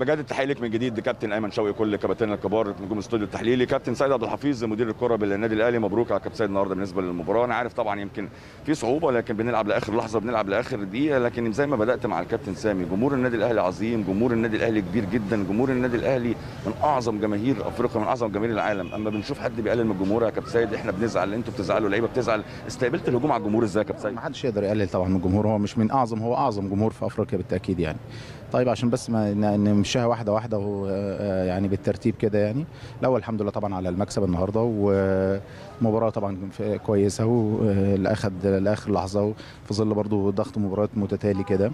بجد التحية لك من جديد كابتن ايمن شوقي كل كباتننا الكبار نجوم الاستوديو التحليلي كابتن سيد عبد الحفيظ مدير الكره بالنادي الاهلي مبروك على كابتن سيد النهارده بالنسبه للمباراه انا عارف طبعا يمكن في صعوبه لكن بنلعب لاخر لحظه بنلعب لاخر دقيقه لكن زي ما بدات مع الكابتن سامي جمهور النادي الاهلي عظيم جمهور النادي الاهلي كبير جدا جمهور النادي الاهلي من اعظم جماهير افريقيا من اعظم جماهير العالم اما بنشوف حد بيقلل من الجمهور يا كابتن سيد احنا بنزعل انتوا بتزعلوا اللعيبه بتزعل استقبلت الهجوم على الجمهور ازاي يا كابتن سيد ما حدش يقدر يقلل طبعا من الجمهور هو مش من اعظم هو اعظم جمهور في افريقيا بالتاكيد يعني طيب عشان بس ما نمشيها واحده واحده ويعني آه، آه، بالترتيب كده يعني الاول الحمد لله طبعا على المكسب النهارده ومباراه طبعا كويسه والاخد آه، لاخر لحظه في ظل برضو ضغط مباريات متتالي كده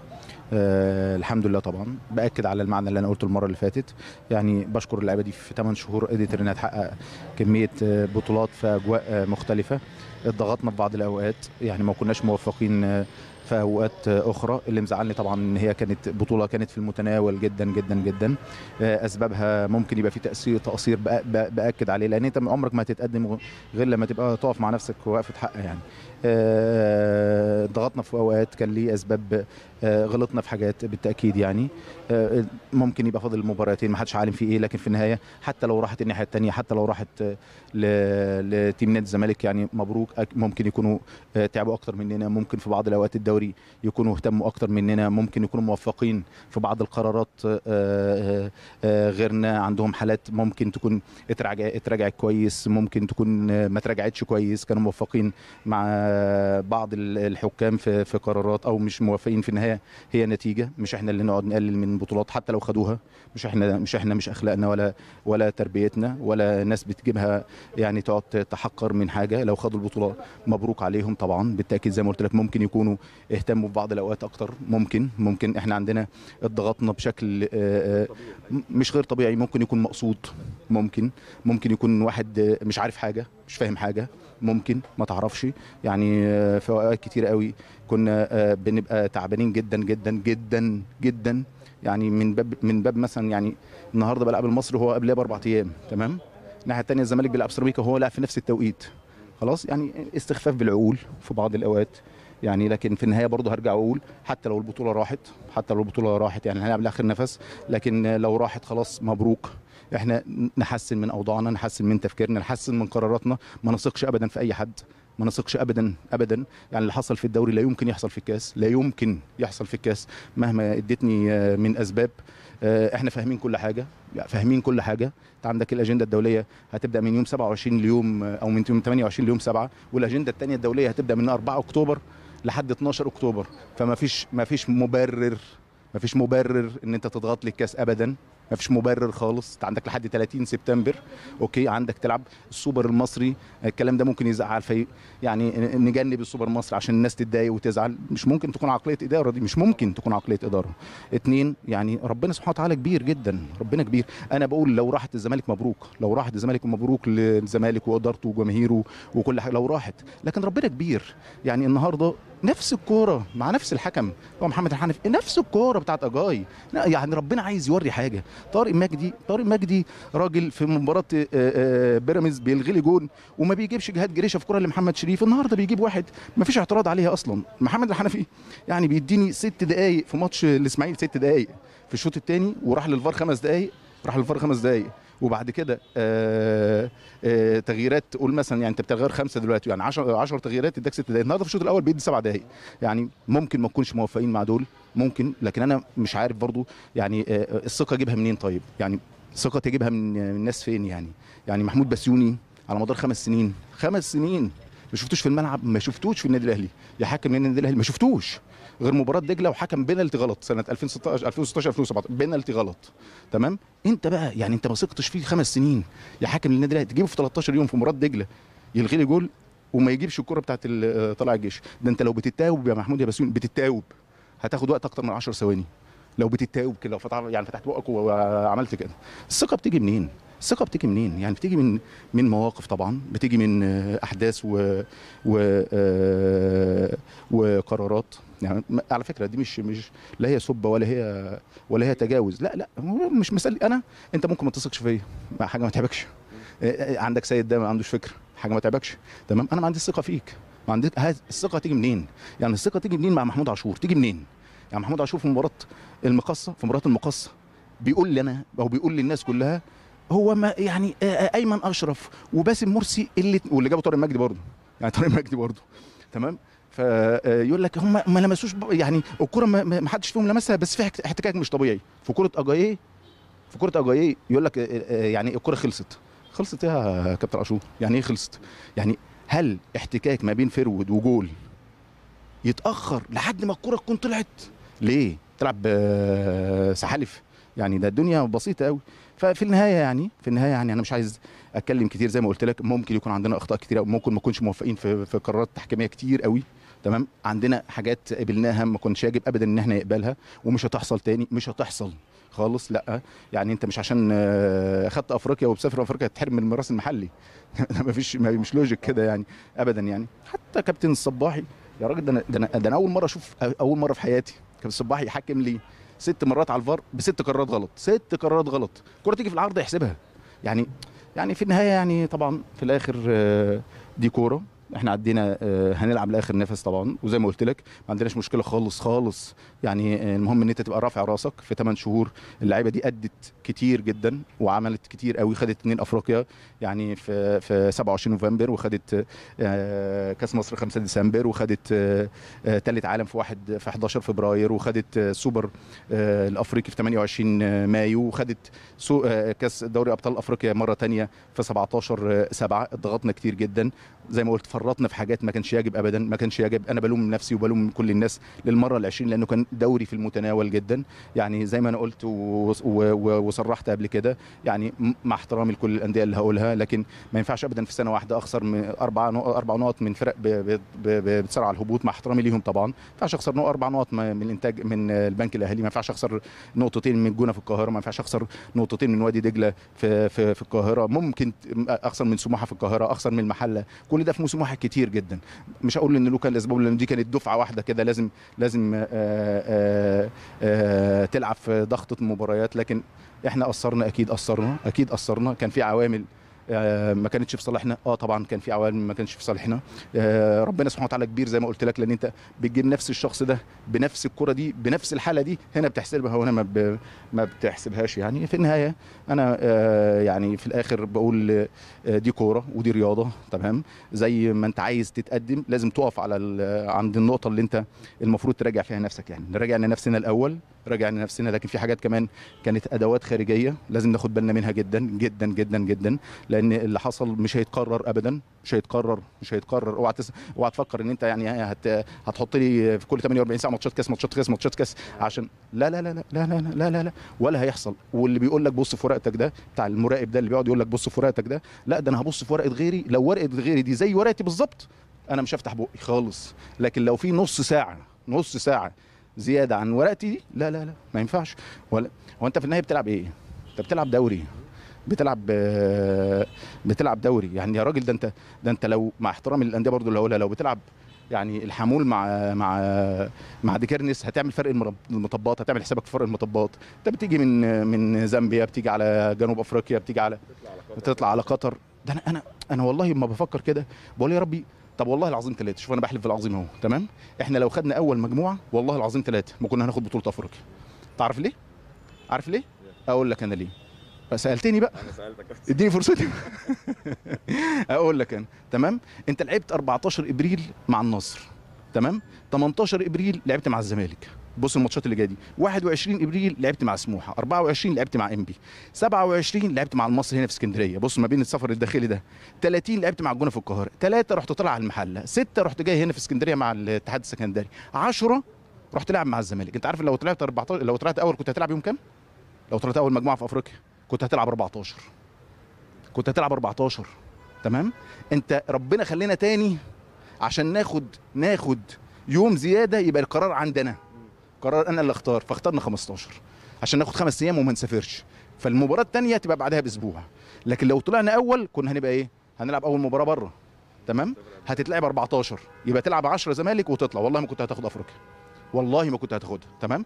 الحمد لله طبعا باكد على المعنى اللي انا قلته المره اللي فاتت يعني بشكر اللعيبه دي في 8 شهور قدرت انها تحقق كميه بطولات في اجواء مختلفه اتضغطنا في بعض الاوقات يعني ما كناش موفقين في اوقات اخرى اللي مزعلني طبعا ان هي كانت بطوله كانت في المتناول جدا جدا جدا آه، اسبابها ممكن يبقى في تاثير تقصير باكد عليه لان انت عمرك ما هتتقدم غير لما تبقى تقف مع نفسك وقفه حق يعني آه، ضغطنا في اوقات كان ليه اسباب آه، غلطنا في حاجات بالتاكيد يعني آه، آه، ممكن يبقى فاضل المباراتين ما حدش عالم في ايه لكن في النهايه حتى لو راحت الناحيه الثانيه حتى لو راحت لتيم نادي الزمالك يعني مبروك ممكن يكونوا تعبوا اكتر مننا ممكن في بعض الاوقات الدوري يكونوا اهتموا اكتر مننا ممكن يكونوا موفقين في بعض القرارات غيرنا عندهم حالات ممكن تكون اتراجع اتراجعت كويس ممكن تكون ما اتراجعتش كويس كانوا موفقين مع بعض الحكام في قرارات او مش موافقين في النهايه النهايه هي نتيجه مش احنا اللي نقعد نقلل من بطولات حتى لو خدوها مش احنا مش احنا مش اخلاقنا ولا ولا تربيتنا ولا ناس بتجيبها يعني تقعد تحقر من حاجه لو خدوا البطوله مبروك عليهم طبعا بالتاكيد زي ما قلت لك ممكن يكونوا اهتموا في بعض الاوقات اكتر ممكن ممكن احنا عندنا ضغطنا بشكل آه، آه، مش غير طبيعي ممكن يكون مقصود ممكن ممكن يكون واحد مش عارف حاجه مش فاهم حاجه ممكن ما تعرفش يعني آه، في اوقات كتير قوي كنا آه، بنبقى تعبانين جدا جدا جدا جدا يعني من باب من باب مثلا يعني النهارده بلعب المصري هو قبلها باربع ايام تمام الناحيه الثانيه الزمالك بيلعب سيراميكا وهو لاعب في نفس التوقيت خلاص يعني استخفاف بالعقول في بعض الاوقات يعني لكن في النهايه برضه هرجع اقول حتى لو البطوله راحت حتى لو البطوله راحت يعني هنلعب لاخر نفس لكن لو راحت خلاص مبروك احنا نحسن من اوضاعنا نحسن من تفكيرنا نحسن من قراراتنا ما نثقش ابدا في اي حد ما نثقش ابدا ابدا يعني اللي حصل في الدوري لا يمكن يحصل في الكاس لا يمكن يحصل في الكاس مهما اديتني آه، من اسباب آه، احنا فاهمين كل حاجه يعني فاهمين كل حاجه انت عندك الاجنده الدوليه هتبدا من يوم 27 ليوم آه، او من يوم 28 ليوم 7 والاجنده الثانيه الدوليه هتبدا من 4 اكتوبر لحد 12 اكتوبر فما فيش ما فيش مبرر ما فيش مبرر ان انت تضغط للكاس ابدا مفيش مبرر خالص انت عندك لحد 30 سبتمبر اوكي عندك تلعب السوبر المصري الكلام ده ممكن يزعل الفريق يعني نجنب السوبر المصري عشان الناس تتضايق وتزعل مش ممكن تكون عقليه اداره دي مش ممكن تكون عقليه اداره اتنين يعني ربنا سبحانه وتعالى كبير جدا ربنا كبير انا بقول لو راحت الزمالك مبروك لو راحت الزمالك مبروك للزمالك وادارته وجماهيره وكل حاجه لو راحت لكن ربنا كبير يعني النهارده نفس الكوره مع نفس الحكم هو محمد الحنفي نفس الكوره بتاعت اجاي يعني ربنا عايز يوري حاجه طارق مجدي طارق مجدي راجل في مباراه آه، آه، بيراميدز بيلغي جون وما بيجيبش جهاد جريشه في كره لمحمد شريف النهارده بيجيب واحد ما فيش اعتراض عليها اصلا محمد الحنفي يعني بيديني ست دقائق في ماتش الاسماعيلي ست دقائق في الشوط الثاني وراح للفار خمس دقائق راح للفار خمس دقائق وبعد كده آآ آه، آآ آه، تغييرات قول مثلا يعني انت بتغير خمسه دلوقتي يعني 10 10 تغييرات اداك ست دقائق النهارده في الشوط الاول بيدي سبع دقائق يعني ممكن ما نكونش موفقين مع دول ممكن لكن انا مش عارف برضو يعني آه، الثقه اجيبها منين طيب يعني الثقه تجيبها من الناس فين يعني يعني محمود بسيوني على مدار خمس سنين خمس سنين ما شفتوش في الملعب ما شفتوش في النادي الاهلي يا حاكم النادي الاهلي ما شفتوش غير مباراه دجله وحكم بينالتي غلط سنه 2016 2016 2017 بينالتي غلط تمام انت بقى يعني انت ما ثقتش فيه خمس سنين يا حاكم النادي الاهلي تجيبه في 13 يوم في مباراه دجله يلغي لي جول وما يجيبش الكره بتاعت آه، طلع الجيش ده انت لو بتتاوب يا محمود يا بسيون بتتاوب هتاخد وقت اكتر من 10 ثواني لو بتتاوب كده لو فتح يعني فتحت بقك وعملت كده الثقه بتيجي منين الثقه بتيجي منين يعني بتيجي من من مواقف طبعا بتيجي من آه، احداث و, و آه، وقرارات يعني على فكره دي مش مش لا هي سبه ولا هي ولا هي تجاوز لا لا مش مسألة انا انت ممكن ما تثقش فيا حاجه ما تعبكش آه، عندك سيد ده ما عندوش فكر حاجه ما تعبكش تمام انا ما عنديش ثقه فيك ما عندك الثقه تيجي منين يعني الثقه تيجي منين مع محمود عاشور تيجي منين يعني محمود عاشور في مباراه المقصه في مباراه المقصه بيقول لي انا او بيقول للناس كلها هو ما يعني آه، آه، ايمن اشرف وباسم مرسي اللي واللي جابوا طارق مجدي برضه يعني طارق مجدي برضه تمام فيقول آه، لك هم ما لمسوش يعني الكره ما حدش فيهم لمسها بس في احتكاك مش طبيعي في كره اجاييه في كره اجاييه يقول لك يعني الكره خلصت خلصت يا كابتن عاشور يعني ايه خلصت يعني هل احتكاك ما بين فرود وجول يتاخر لحد ما الكره تكون طلعت ليه تلعب سحالف يعني ده الدنيا بسيطه قوي ففي النهايه يعني في النهايه يعني انا مش عايز اتكلم كتير زي ما قلت لك ممكن يكون عندنا اخطاء كتير أو ممكن ما نكونش موفقين في, في قرارات تحكيميه كتير قوي تمام عندنا حاجات قبلناها ما كنتش يجب ابدا ان احنا نقبلها ومش هتحصل تاني مش هتحصل خالص لا يعني انت مش عشان اخذت آه، افريقيا وبسافر افريقيا هتتحرم من الميراث المحلي ما فيش مش لوجيك كده يعني ابدا يعني حتى كابتن الصباحي يا راجل ده انا ده انا اول مره اشوف اول مره في حياتي كابتن الصباحي يحكم لي ست مرات على الفار بست قرارات غلط ست قرارات غلط كرة تيجي في العرض يحسبها يعني يعني في النهايه يعني طبعا في الاخر آه، دي كوره احنا عدينا آه، هنلعب لاخر نفس طبعا وزي ما قلت لك ما عندناش مشكله خالص خالص يعني آه، المهم ان انت تبقى رافع راسك في 8 شهور اللعيبه دي ادت كتير جدا وعملت كتير قوي خدت اثنين افريقيا يعني في في 27 نوفمبر وخدت آه، كاس مصر 5 ديسمبر وخدت ثالث عالم في واحد في 11 فبراير وخدت سوبر الافريقي في 28 مايو وخدت كاس دوري ابطال افريقيا مره ثانيه في 17 7 ضغطنا كتير جدا زي ما قلت فرطنا في حاجات ما كانش يجب ابدا ما كانش يجب انا بلوم نفسي وبلوم كل الناس للمره ال20 لانه كان دوري في المتناول جدا يعني زي ما انا قلت وصرحت قبل كده يعني مع احترامي لكل الانديه اللي هقولها لكن ما ينفعش ابدا في سنه واحده اخسر من اربع اربع نقط من فرق على الهبوط مع احترامي ليهم طبعا ما ينفعش اخسر اربع نقط من الانتاج من البنك الاهلي ما ينفعش اخسر نقطتين من الجونه في القاهره ما ينفعش اخسر نقطتين من وادي دجله في في, في القاهره ممكن اخسر من سموحه في القاهره اخسر من المحله كل ده في موسم نواحي كتير جدا مش هقول ان لوكا الاسباب لان دي كانت دفعه واحده كده لازم لازم آآ آه، آآ آه، آه، تلعب في ضغطه مباريات لكن احنا اثرنا اكيد اثرنا اكيد اثرنا كان في عوامل آه، ما كانتش في صالحنا اه طبعا كان في عوامل ما كانتش في صالحنا آه، ربنا سبحانه وتعالى كبير زي ما قلت لك لان انت بتجيب نفس الشخص ده بنفس الكره دي بنفس الحاله دي هنا بتحسبها وهنا ما ما بتحسبهاش يعني في النهايه انا آه، يعني في الاخر بقول دي كوره ودي رياضه تمام زي ما انت عايز تتقدم لازم تقف على عند النقطه اللي انت المفروض تراجع فيها نفسك يعني نراجع نفسنا الاول راجعنا نفسنا لكن في حاجات كمان كانت ادوات خارجيه لازم ناخد بالنا منها جدا جدا جدا جدا لان اللي حصل مش هيتكرر ابدا مش هيتكرر مش هيتكرر اوعى تس... اوعى تفكر ان انت يعني هت... هتحط لي في كل 48 ساعه ماتشات كاس ماتشات كاس ماتشات كاس عشان لا لا لا لا لا لا لا, لا. ولا هيحصل واللي بيقول لك بص في ورقتك ده بتاع المراقب ده اللي بيقعد يقول لك بص في ورقتك ده لا ده انا هبص في ورقه غيري لو ورقه غيري دي زي ورقتي بالظبط انا مش هفتح بقي خالص لكن لو في نص ساعه نص ساعه زياده عن ورقتي دي لا لا لا ما ينفعش ولا هو انت في النهايه بتلعب ايه؟ انت بتلعب دوري بتلعب آه، بتلعب دوري يعني يا راجل ده انت ده انت لو مع احترامي للانديه برضو اللي هقولها لو بتلعب يعني الحمول مع مع مع ديكيرنس هتعمل فرق المطبات هتعمل حسابك في فرق المطبات انت بتيجي من من زامبيا بتيجي على جنوب افريقيا بتيجي على بتطلع على قطر ده انا انا انا والله ما بفكر كده بقول يا ربي طب والله العظيم ثلاثه شوف انا بحلف بالعظيم اهو تمام احنا لو خدنا اول مجموعه والله العظيم ثلاثه ما كنا هناخد بطوله افريقيا تعرف ليه عارف ليه اقول لك انا ليه سالتني بقى انا سالتك اديني فرصتي اقول لك انا تمام انت لعبت 14 ابريل مع النصر تمام 18 ابريل لعبت مع الزمالك بص الماتشات اللي جايه دي 21 ابريل لعبت مع سموحه 24 لعبت مع انبي 27 لعبت مع المصري هنا في اسكندريه بص ما بين السفر الداخلي ده 30 لعبت مع الجونه في القاهره 3 رحت طالع على المحله 6 رحت جاي هنا في اسكندريه مع الاتحاد السكندري 10 رحت لعب مع الزمالك انت عارف لو طلعت 14 لو طلعت اول كنت هتلعب يوم كام لو طلعت اول مجموعه في افريقيا كنت هتلعب 14 كنت هتلعب 14 تمام انت ربنا خلينا تاني عشان ناخد ناخد يوم زياده يبقى القرار عندنا قرار انا اللي اختار فاخترنا 15 عشان ناخد خمس ايام وما نسافرش فالمباراه الثانيه تبقى بعدها باسبوع لكن لو طلعنا اول كنا هنبقى ايه هنلعب اول مباراه بره تمام هتتلعب 14 يبقى تلعب 10 زمالك وتطلع والله ما كنت هتاخد افريقيا والله ما كنت هتاخدها تمام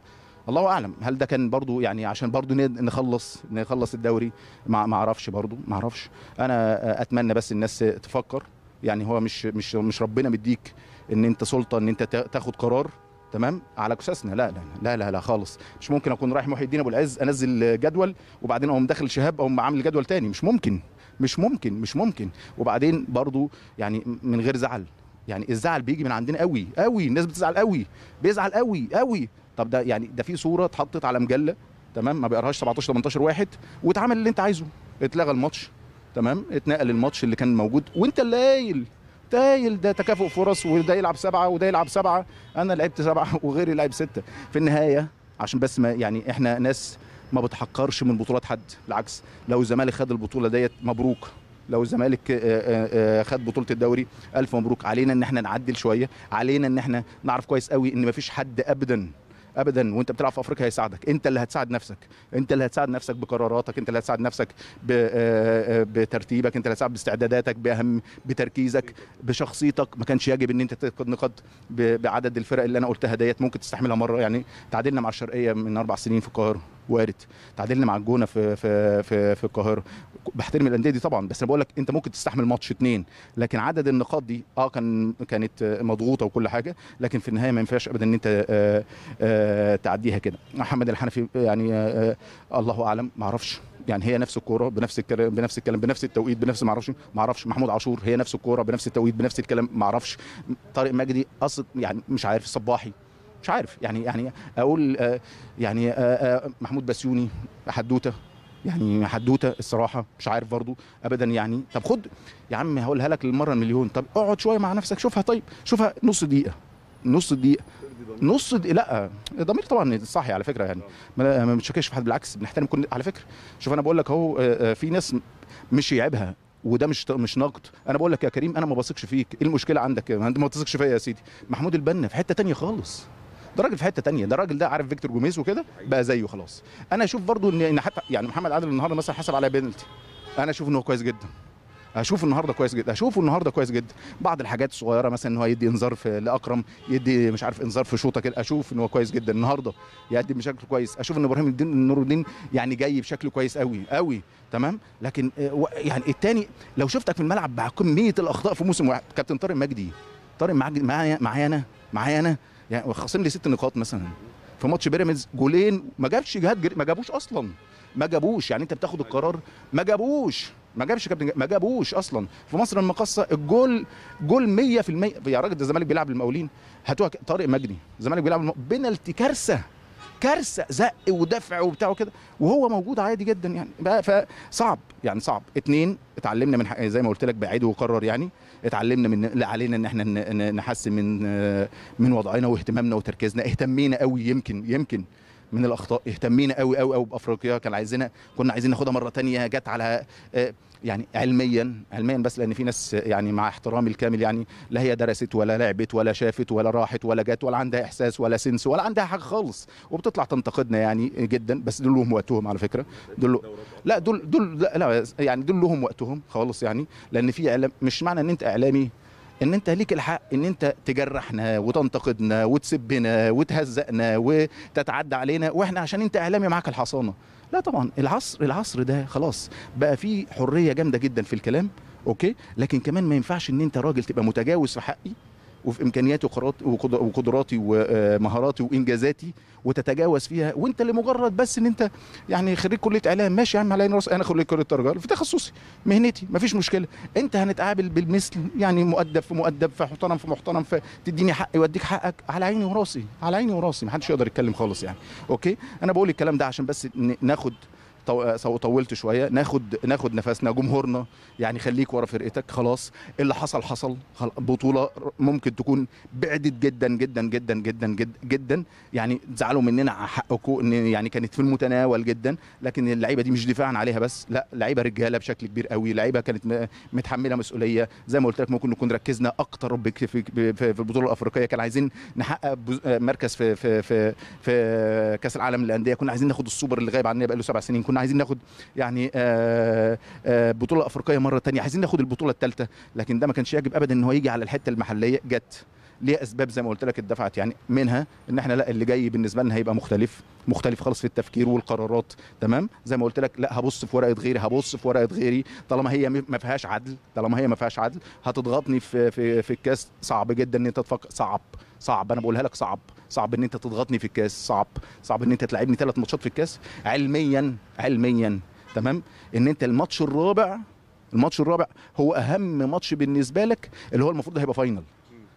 الله اعلم هل ده كان برضو يعني عشان برضو نخلص نخلص الدوري ما اعرفش برضو ما اعرفش انا اتمنى بس الناس تفكر يعني هو مش مش مش ربنا مديك ان انت سلطه ان انت تاخد قرار تمام على كساسنا لا لا لا لا, لا خالص مش ممكن اكون رايح محي الدين ابو العز انزل جدول وبعدين اقوم داخل شهاب اقوم عامل جدول تاني مش ممكن مش ممكن مش ممكن وبعدين برضو يعني من غير زعل يعني الزعل بيجي من عندنا قوي قوي الناس بتزعل قوي بيزعل قوي قوي طب ده يعني ده في صوره اتحطت على مجله تمام ما بيقراهاش 17 18 واحد واتعمل اللي انت عايزه اتلغى الماتش تمام اتنقل الماتش اللي كان موجود وانت اللي قايل تايل ده تكافؤ فرص وده يلعب سبعه وده يلعب سبعه انا لعبت سبعه وغيري لعب سته في النهايه عشان بس ما يعني احنا ناس ما بتحقرش من بطولات حد بالعكس لو الزمالك خد البطوله ديت مبروك لو الزمالك آه، آه، آه، خد بطوله الدوري الف مبروك علينا ان احنا نعدل شويه علينا ان احنا نعرف كويس قوي ان مفيش حد ابدا ابدا وانت بتلعب في افريقيا هيساعدك انت اللي هتساعد نفسك انت اللي هتساعد نفسك بقراراتك انت اللي هتساعد نفسك آه، آه، بترتيبك انت اللي هتساعد باستعداداتك باهم بتركيزك بشخصيتك ما كانش يجب ان انت تفقد نقاط بعدد الفرق اللي انا قلتها ديت ممكن تستحملها مره يعني تعادلنا مع الشرقيه من اربع سنين في القاهره وارد تعادلنا مع الجونه في في في, في القاهره بحترم الانديه دي طبعا بس انا بقول لك انت ممكن تستحمل ماتش اتنين لكن عدد النقاط دي اه كان كانت مضغوطه وكل حاجه لكن في النهايه ما ينفعش ابدا ان انت آآ آه، آآ آه، تعديها كده محمد الحنفي يعني آه، الله اعلم ما اعرفش يعني هي نفس الكوره بنفس الكلام بنفس الكلام بنفس التوقيت بنفس ما اعرفش ما اعرفش محمود عاشور هي نفس الكوره بنفس التوقيت بنفس الكلام ما اعرفش طارق مجدي اصل يعني مش عارف صباحي مش عارف يعني يعني اقول آه، يعني آه، آه، محمود بسيوني حدوته يعني حدوته الصراحه مش عارف برضو ابدا يعني طب خد يا عم هقولها لك للمره المليون طب اقعد شويه مع نفسك شوفها طيب شوفها نص دقيقه نص دقيقه نص دقيقة لا الضمير طبعا صحي على فكره يعني ما بنشكش في حد بالعكس بنحترم كل على فكره شوف انا بقول لك اهو في ناس مش يعيبها وده مش مش نقد انا بقول لك يا كريم انا ما بثقش فيك ايه المشكله عندك انت ما بتثقش فيا يا سيدي محمود البنا في حته تانية خالص ده راجل في حته ثانيه ده الراجل ده عارف فيكتور جوميز وكده بقى زيه خلاص انا اشوف برضو ان حتى يعني محمد عادل النهارده مثلا حسب على بينالتي انا اشوف ان هو كويس جدا اشوف النهارده كويس جدا اشوفه النهارده كويس جدا بعض الحاجات الصغيره مثلا ان هو يدي انذار في لاكرم يدي مش عارف انذار في شوطه كده اشوف ان هو كويس جدا النهارده يقدم بشكل كويس اشوف ان ابراهيم الدين نور الدين يعني جاي بشكل كويس قوي قوي تمام لكن آه، يعني الثاني لو شفتك في الملعب مع كميه الاخطاء في موسم واحد كابتن طارق مجدي طارق معايا معايا انا معايا انا يعني خاصين لي ست نقاط مثلا في ماتش بيراميدز جولين ما جابش جهاد ما جابوش اصلا ما جابوش يعني انت بتاخد القرار ما جابوش ما جابش كابتن ما جابوش اصلا في مصر المقاصه الجول جول 100% يا راجل ده الزمالك بيلعب المقاولين هاتوها طارق مجدي الزمالك بيلعب بينالتي بنالتي كارثه كارثه زق ودفع وبتاع وكده وهو موجود عادي جدا يعني بقى فصعب يعني صعب اتنين اتعلمنا من زي ما قلت لك بعيد وقرر يعني اتعلمنا من علينا ان احنا نحسن من آه، من وضعنا واهتمامنا وتركيزنا اهتمينا قوي يمكن يمكن من الاخطاء اهتمينا قوي قوي قوي بافريقيا كان عايزينها كنا عايزين ناخدها مره ثانيه جت على آه، يعني علميا علميا بس لان في ناس يعني مع احترامي الكامل يعني لا هي درست ولا لعبت ولا شافت ولا راحت ولا جت ولا عندها احساس ولا سنس ولا عندها حاجه خالص وبتطلع تنتقدنا يعني جدا بس دول لهم وقتهم على فكره دول لا دول دول لا, يعني دول لهم وقتهم خالص يعني لان في اعلام مش معنى ان انت اعلامي ان انت ليك الحق ان انت تجرحنا وتنتقدنا وتسبنا وتهزقنا وتتعدى علينا واحنا عشان انت اعلامي معاك الحصانه لا طبعا العصر العصر ده خلاص بقى فيه حريه جامده جدا في الكلام اوكي لكن كمان ما ينفعش ان انت راجل تبقى متجاوز في حقي وفي امكانياتي وقدراتي ومهاراتي وانجازاتي وتتجاوز فيها وانت لمجرد بس ان انت يعني خريج كليه اعلام ماشي يا عم على راس انا خريج كليه ترجمه في تخصصي مهنتي ما فيش مشكله انت هنتقابل بالمثل يعني مؤدب في مؤدب في محترم في محترم في تديني حقي واديك حقك على عيني وراسي على عيني وراسي ما حدش يقدر يتكلم خالص يعني اوكي انا بقول الكلام ده عشان بس ناخد طو... آه، طولت شويه ناخد ناخد نفسنا جمهورنا يعني خليك ورا فرقتك خلاص اللي حصل حصل بطوله ممكن تكون بعدت جدا جدا جدا جدا جدا, يعني تزعلوا مننا حقكم ان يعني كانت في المتناول جدا لكن اللعيبه دي مش دفاعا عليها بس لا لعيبه رجاله بشكل كبير قوي لعيبه كانت متحمله مسؤوليه زي ما قلت لك ممكن نكون ركزنا اكتر في, في, في البطوله الافريقيه كان عايزين نحقق آه، مركز في في في, في كاس العالم للانديه كنا عايزين ناخد السوبر اللي غايب عننا بقاله سبع سنين كنا كنا عايزين ناخد يعني آه، آه، بطوله افريقيه مره ثانيه عايزين ناخد البطوله الثالثه لكن ده ما كانش يجب ابدا ان هو يجي على الحته المحليه جت ليها اسباب زي ما قلت لك اتدفعت يعني منها ان احنا لا اللي جاي بالنسبه لنا هيبقى مختلف مختلف خالص في التفكير والقرارات تمام زي ما قلت لك لا هبص في ورقه غيري هبص في ورقه غيري طالما هي ما فيهاش عدل طالما هي ما فيهاش عدل هتضغطني في في في الكاس صعب جدا ان انت تفكر صعب صعب انا بقولها لك صعب صعب ان انت تضغطني في الكاس صعب صعب ان انت تلعبني ثلاث ماتشات في الكاس علميا علميا تمام ان انت الماتش الرابع الماتش الرابع هو اهم ماتش بالنسبه لك اللي هو المفروض هيبقى فاينل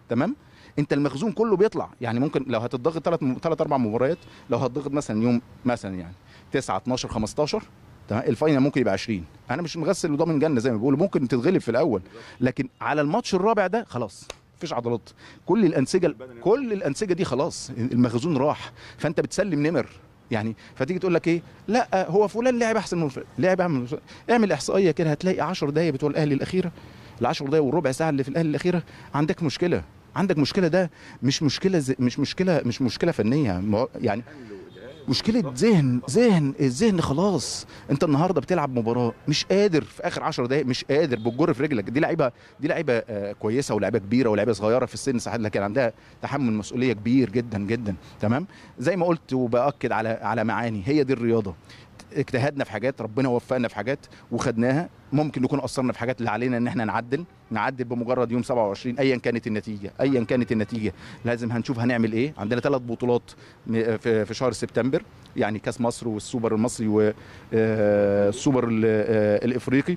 تمام انت المخزون كله بيطلع يعني ممكن لو هتضغط ثلاث ثلاث اربع مباريات لو هتضغط مثلا يوم مثلا يعني 9 12 15 تمام الفاينل ممكن يبقى 20 انا مش مغسل وضامن جنه زي ما بيقولوا ممكن تتغلب في الاول لكن على الماتش الرابع ده خلاص مفيش عضلات كل الانسجه كل الانسجه دي خلاص المخزون راح فانت بتسلم نمر يعني فتيجي تقول لك ايه لا هو فلان لعب احسن من فلان لعب اعمل احصائيه كده هتلاقي 10 دقايق بتوع الاهلي الاخيره ال 10 دقايق والربع ساعه اللي في الاهلي الاخيره عندك مشكله عندك مشكله ده مش مشكله زي مش مشكله مش مشكله فنيه يعني مشكله ذهن ذهن الذهن خلاص انت النهارده بتلعب مباراه مش قادر في اخر 10 دقائق مش قادر بتجر في رجلك دي لعيبه دي لعيبه آه، كويسه ولعيبة كبيره ولعيبة صغيره في السن ساعات لكن عندها تحمل مسؤوليه كبير جدا جدا تمام زي ما قلت وباكد على على معاني هي دي الرياضه اجتهدنا في حاجات ربنا وفقنا في حاجات وخدناها ممكن نكون قصرنا في حاجات اللي علينا ان احنا نعدل نعدل بمجرد يوم 27 ايا كانت النتيجه ايا كانت النتيجه لازم هنشوف هنعمل ايه عندنا ثلاث بطولات في شهر سبتمبر يعني كاس مصر والسوبر المصري والسوبر آه، آه، الافريقي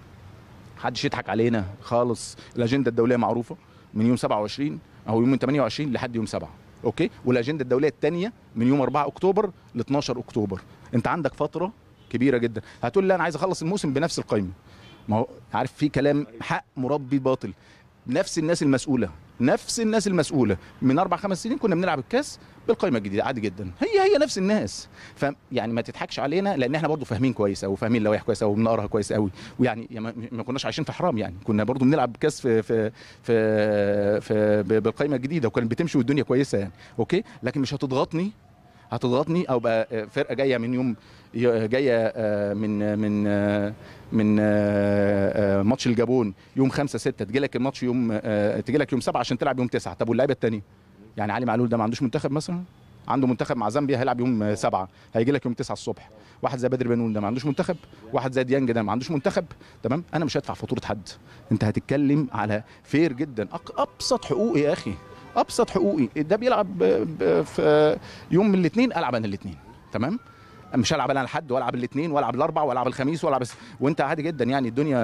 محدش يضحك علينا خالص الاجنده الدوليه معروفه من يوم 27 او يوم 28 لحد يوم 7 اوكي والاجنده الدوليه الثانيه من يوم 4 اكتوبر ل 12 اكتوبر انت عندك فتره كبيره جدا هتقول لا انا عايز اخلص الموسم بنفس القائمه ما هو عارف في كلام حق مربي باطل نفس الناس المسؤوله نفس الناس المسؤوله من اربع خمس سنين كنا بنلعب الكاس بالقائمه الجديده عادي جدا هي هي نفس الناس فيعني ما تضحكش علينا لان احنا برضو فاهمين كويس او فاهمين لوائح كويس او بنقراها كويس قوي ويعني ما كناش عايشين في حرام يعني كنا برضو بنلعب كاس في في في, في بالقائمه الجديده وكانت بتمشي والدنيا كويسه يعني اوكي لكن مش هتضغطني هتضغطني او بقى فرقه جايه من يوم جايه آه، من من آه، من آه، ماتش الجابون يوم 5 6 تجي لك الماتش يوم تجي لك يوم 7 عشان تلعب يوم 9 طب واللعيبه الثانيه يعني علي معلول ده ما عندوش منتخب مثلا عنده منتخب مع زامبيا هيلعب يوم 7 هيجي لك يوم 9 الصبح واحد زي بدر بنون ده ما عندوش منتخب واحد زي ديانج ده ما عندوش منتخب تمام انا مش هدفع فاتوره حد انت هتتكلم على فير جدا ابسط حقوق يا اخي ابسط حقوقي ده بيلعب في يوم من الاثنين العب انا الاثنين تمام مش هلعب انا لحد والعب الاثنين والعب الاربع والعب الخميس والعب س... وانت عادي جدا يعني الدنيا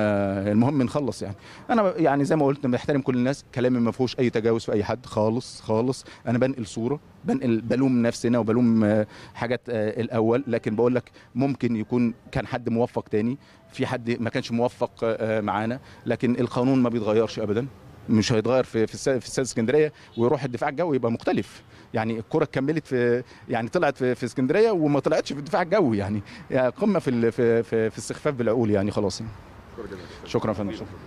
المهم نخلص يعني انا يعني زي ما قلت بحترم كل الناس كلامي ما فيهوش اي تجاوز في اي حد خالص خالص انا بنقل صوره بنقل بلوم نفسنا وبلوم حاجات آه، الاول لكن بقول لك ممكن يكون كان حد موفق تاني في حد ما كانش موفق آه، معانا لكن القانون ما بيتغيرش ابدا مش هيتغير في في استاد اسكندريه ويروح الدفاع الجوي يبقى مختلف يعني الكره كملت في يعني طلعت في, في اسكندريه وما طلعتش في الدفاع الجوي يعني, يعني قمه في في في, استخفاف بالعقول يعني خلاص يعني. شكرا فندم شكرا